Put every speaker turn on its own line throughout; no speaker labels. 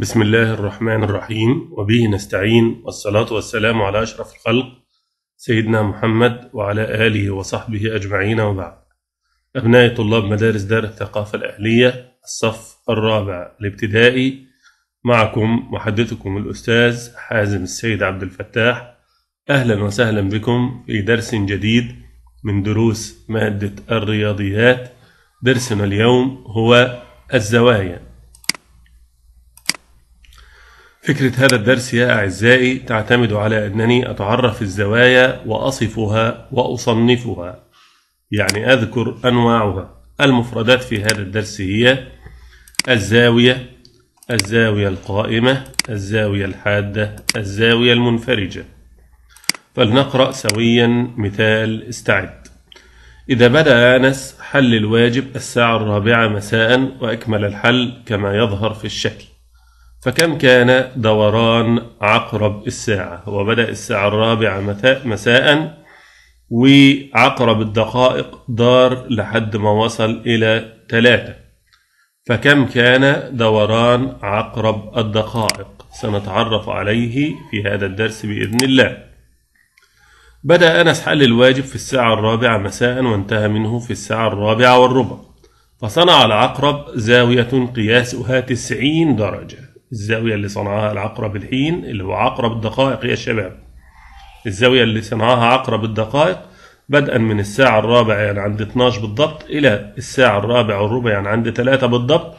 بسم الله الرحمن الرحيم وبه نستعين والصلاة والسلام على أشرف الخلق سيدنا محمد وعلى آله وصحبه أجمعين وبعد أبناء طلاب مدارس دار الثقافة الأهلية الصف الرابع الابتدائي معكم محدثكم الأستاذ حازم السيد عبد الفتاح أهلا وسهلا بكم في درس جديد من دروس مادة الرياضيات درسنا اليوم هو الزوايا فكرة هذا الدرس يا أعزائي تعتمد على أنني أتعرف الزوايا وأصفها وأصنفها يعني أذكر أنواعها المفردات في هذا الدرس هي الزاوية الزاوية القائمة الزاوية الحادة الزاوية المنفرجة فلنقرأ سويا مثال استعد إذا بدأ أنس حل الواجب الساعة الرابعة مساء وأكمل الحل كما يظهر في الشكل فكم كان دوران عقرب الساعة وبدأ الساعة الرابعة مساء وعقرب الدقائق دار لحد ما وصل إلى ثلاثة فكم كان دوران عقرب الدقائق سنتعرف عليه في هذا الدرس بإذن الله بدأ أنس حل الواجب في الساعة الرابعة مساء وانتهى منه في الساعة الرابعة والربع فصنع العقرب زاوية قياسها تسعين درجة الزاوية اللي صنعها العقرب الحين اللي هو عقرب الدقائق يا شباب الزاوية اللي صنعها عقرب الدقائق بدءا من الساعة الرابعة يعني عند 12 بالضبط إلى الساعة الرابعة والربع يعني عند 3 بالضبط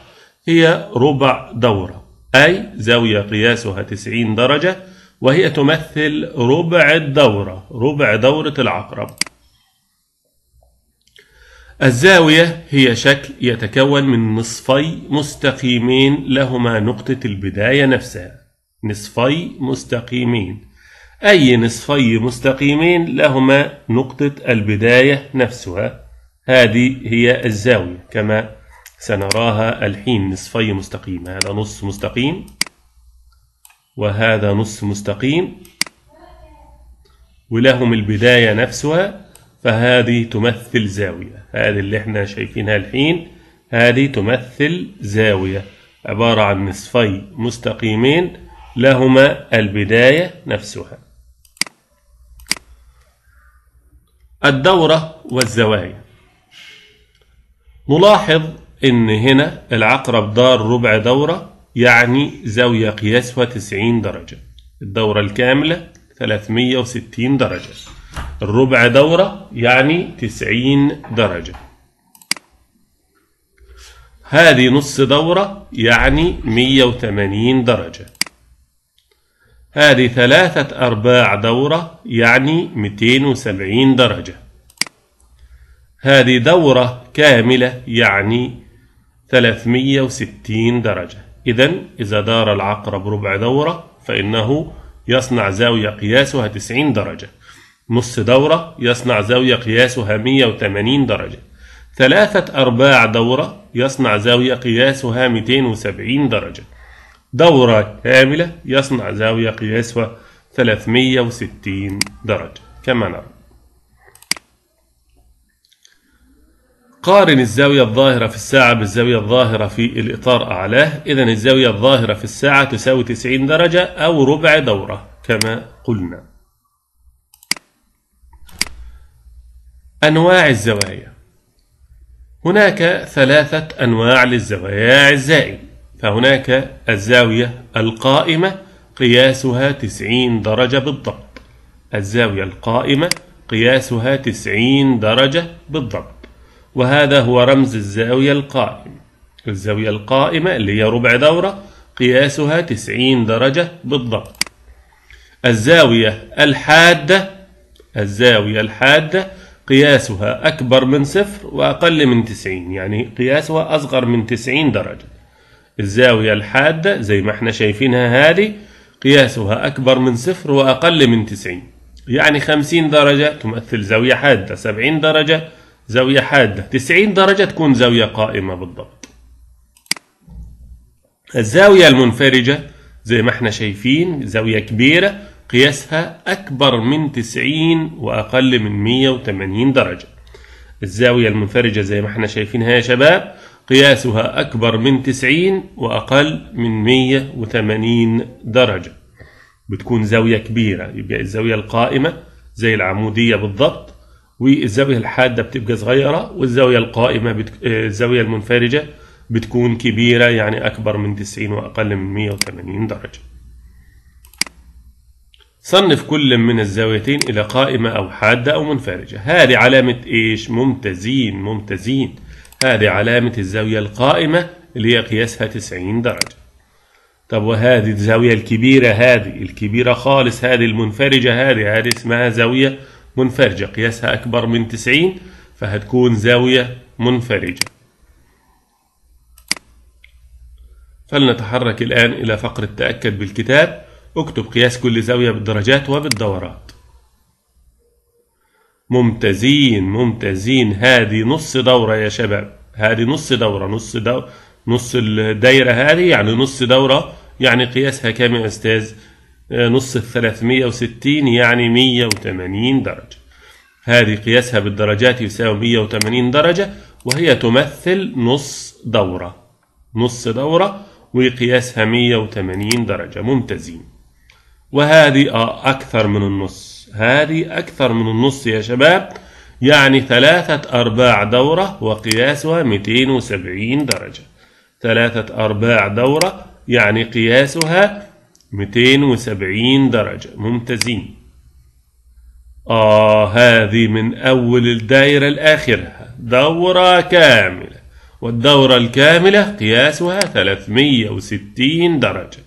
هي ربع دورة أي زاوية قياسها 90 درجة وهي تمثل ربع الدورة ربع دورة العقرب الزاوية هي شكل يتكون من نصفي مستقيمين لهما نقطة البداية نفسها نصفي مستقيمين أي نصفي مستقيمين لهما نقطة البداية نفسها هذه هي الزاوية كما سنراها الحين نصفي مستقيم هذا نص مستقيم وهذا نص مستقيم ولهم البداية نفسها فهذه تمثل زاوية هذه اللي احنا شايفينها الحين هذه تمثل زاوية عبارة عن نصفي مستقيمين لهما البداية نفسها الدورة والزوايا نلاحظ ان هنا العقرب دار ربع دورة يعني زاوية قياسها 90 درجة الدورة الكاملة 360 درجة الربع دورة يعني تسعين درجة هذه نص دورة يعني وثمانين درجة هذه ثلاثة أرباع دورة يعني وسبعين درجة هذه دورة كاملة يعني وستين درجة إذا إذا دار العقرب ربع دورة فإنه يصنع زاوية قياسها تسعين درجة نص دورة يصنع زاوية قياسها 180 درجة ثلاثة أرباع دورة يصنع زاوية قياسها 270 درجة دورة كاملة يصنع زاوية قياسها 360 درجة كما نرى قارن الزاوية الظاهرة في الساعة بالزاوية الظاهرة في الإطار أعلاه إذن الزاوية الظاهرة في الساعة تساوي 90 درجة أو ربع دورة كما قلنا أنواع الزوايا هناك ثلاثة أنواع للزوايا أعزائي فهناك الزاوية القائمة قياسها 90 درجة بالضبط الزاوية القائمة قياسها 90 درجة بالضبط وهذا هو رمز الزاوية القائمة الزاوية القائمة اللي هي ربع دورة قياسها 90 درجة بالضبط الزاوية الحادة الزاوية الحادة قياسها أكبر من صفر وأقل من 90 يعني قياسها أصغر من 90 درجة الزاوية الحادة زي ما احنا شايفينها هذه قياسها أكبر من صفر وأقل من 90 يعني 50 درجة تمثل زاوية حادة 70 درجة زاوية حادة 90 درجة تكون زاوية قائمة بالضبط الزاوية المنفرجة زي ما احنا شايفين زاوية كبيرة قياسها أكبر من 90 وأقل من 180 درجة الزاوية المنفرجة زي ما احنا شايفينها يا شباب قياسها أكبر من 90 وأقل من 180 درجة بتكون زاوية كبيرة يبقى الزاوية القائمة زي العمودية بالضبط والزاوية الحادة بتبقى صغيرة والزاوية القائمة بتك... آه، الزاوية المنفرجة بتكون كبيرة يعني أكبر من 90 وأقل من 180 درجة صنف كل من الزاويتين إلى قائمة أو حادة أو منفرجة هذه علامة إيش ممتازين ممتازين هذه علامة الزاوية القائمة اللي هي قياسها 90 درجة طب وهذه الزاوية الكبيرة هذه الكبيرة خالص هذه المنفرجة هذه هذه اسمها زاوية منفرجة قياسها أكبر من 90 فهتكون زاوية منفرجة فلنتحرك الآن إلى فقرة تأكد بالكتاب اكتب قياس كل زاوية بالدرجات وبالدورات ممتازين ممتازين هذه نص دورة يا شباب هذه نص دورة نص دو... نص الدايرة هذه يعني نص دورة يعني قياسها كام يا أستاذ آه، نص ال 360 يعني 180 درجة هذه قياسها بالدرجات يساوي 180 درجة وهي تمثل نص دورة نص دورة وقياسها 180 درجة ممتازين وهذه أكثر من النص هذه أكثر من النص يا شباب يعني ثلاثة أرباع دورة وقياسها 270 درجة ثلاثة أرباع دورة يعني قياسها 270 درجة ممتازين آه هذه من أول الدائرة لآخرها دورة كاملة والدورة الكاملة قياسها 360 درجة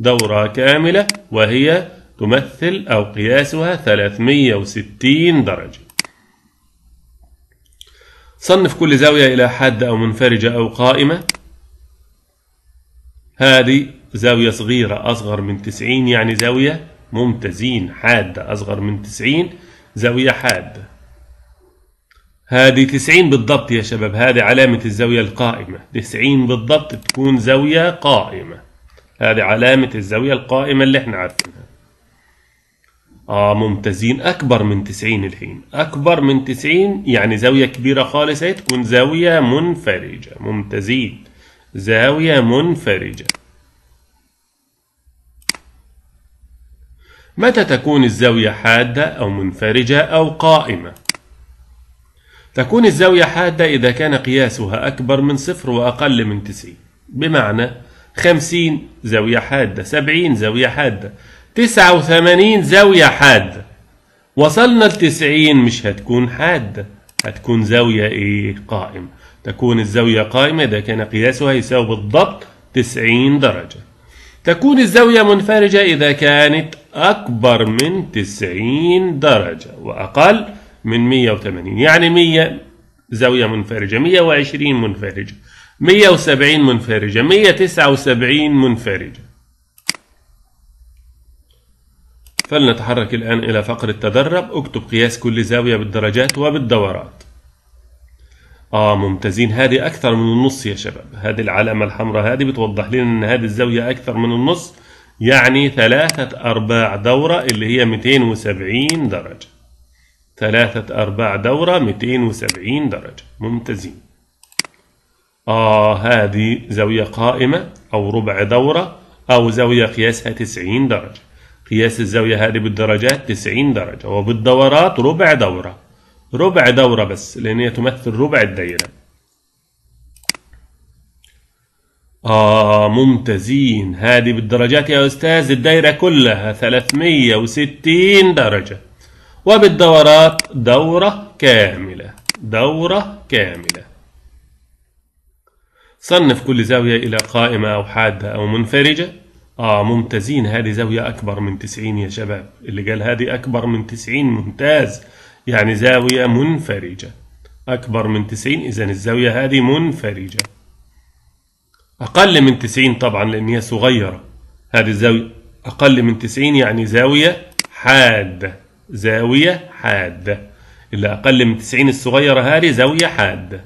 دورة كاملة وهي تمثل أو قياسها 360 درجة صنف كل زاوية إلى حادة أو منفرجة أو قائمة هذه زاوية صغيرة أصغر من 90 يعني زاوية ممتازين حادة أصغر من 90 زاوية حادة هذه 90 بالضبط يا شباب هذه علامة الزاوية القائمة 90 بالضبط تكون زاوية قائمة هذه علامة الزاوية القائمة اللي احنا عارفينها اه ممتازين اكبر من 90 الحين اكبر من 90 يعني زاوية كبيرة خالص اهي تكون زاوية منفرجة ممتازين زاوية منفرجة متى تكون الزاوية حادة أو منفرجة أو قائمة؟ تكون الزاوية حادة إذا كان قياسها أكبر من صفر وأقل من 90 بمعنى خمسين زاوية حادة سبعين زاوية حادة تسعة وثمانين زاوية حادة وصلنا لتسعين مش هتكون حادة هتكون زاوية ايه قائمة تكون الزاوية قائمة إذا كان قياسها يساوي بالضبط تسعين درجة تكون الزاوية منفرجة إذا كانت أكبر من تسعين درجة وأقل من مية وثمانين يعني مية زاوية منفرجة مية وعشرين منفرجة 170 منفرجة 179 منفرجة فلنتحرك الآن إلى فقرة تدرب اكتب قياس كل زاوية بالدرجات وبالدورات آه ممتازين هذه أكثر من النص يا شباب هذه العلامة الحمراء هذه بتوضح لنا إن هذه الزاوية أكثر من النص يعني ثلاثة أرباع دورة اللي هي 270 درجة ثلاثة أرباع دورة 270 درجة ممتازين آه هذه زاوية قائمة أو ربع دورة أو زاوية قياسها 90 درجة قياس الزاوية هذه بالدرجات 90 درجة وبالدورات ربع دورة ربع دورة بس لأن هي تمثل ربع الدايرة آه ممتازين هذه بالدرجات يا أستاذ الدايرة كلها 360 درجة وبالدورات دورة كاملة دورة كاملة صنف كل زاوية إلى قائمة أو حادة أو منفرجة آه ممتازين هذه زاوية أكبر من 90 يا شباب اللي قال هذه أكبر من 90 ممتاز يعني زاوية منفرجة أكبر من 90 إذا الزاوية هذه منفرجة أقل من 90 طبعا لأن هي صغيرة هذه الزاوية أقل من 90 يعني زاوية حادة زاوية حادة اللي أقل من 90 الصغيرة هذه زاوية حادة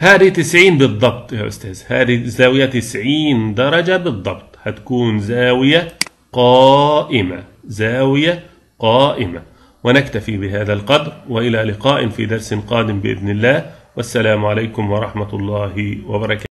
هذه 90 بالضبط يا أستاذ هذه زاوية 90 درجة بالضبط هتكون زاوية قائمة زاوية قائمة ونكتفي بهذا القدر وإلى لقاء في درس قادم بإذن الله والسلام عليكم ورحمة الله وبركاته